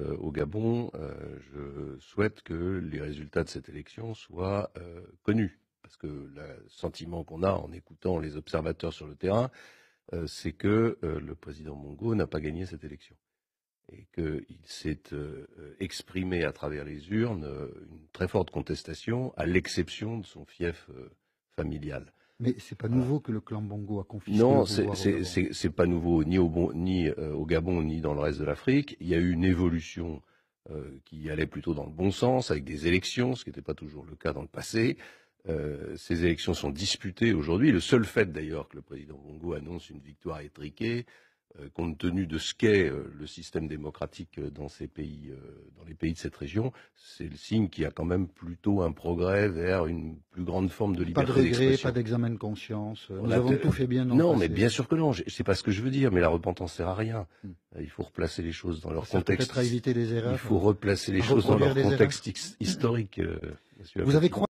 Euh, au Gabon, euh, je souhaite que les résultats de cette élection soient euh, connus. Parce que le sentiment qu'on a en écoutant les observateurs sur le terrain, c'est que le président Mongo n'a pas gagné cette élection et qu'il s'est exprimé à travers les urnes une très forte contestation, à l'exception de son fief familial. Mais c'est pas nouveau que le clan Bongo a confisqué. Non, c'est pas nouveau ni euh, au Gabon ni dans le reste de l'Afrique. Il y a eu une évolution euh, qui allait plutôt dans le bon sens avec des élections, ce qui n'était pas toujours le cas dans le passé. Euh, ces élections sont disputées aujourd'hui. Le seul fait d'ailleurs que le président Bongo annonce une victoire étriquée, euh, compte tenu de ce qu'est euh, le système démocratique euh, dans ces pays, dans les pays de cette région, c'est le signe qu'il y a quand même plutôt un progrès vers une plus grande forme de liberté Pas de regret, pas d'examen de conscience. Nous avons tout fait bien. Non, mais bien sûr que non. C'est pas ce que je veux dire. Mais la repentance sert à rien. Hmm. Il faut replacer les choses dans leur contexte. Peut -être à éviter des erreurs. Il faut replacer les choses dans leur contexte historique. Vous avez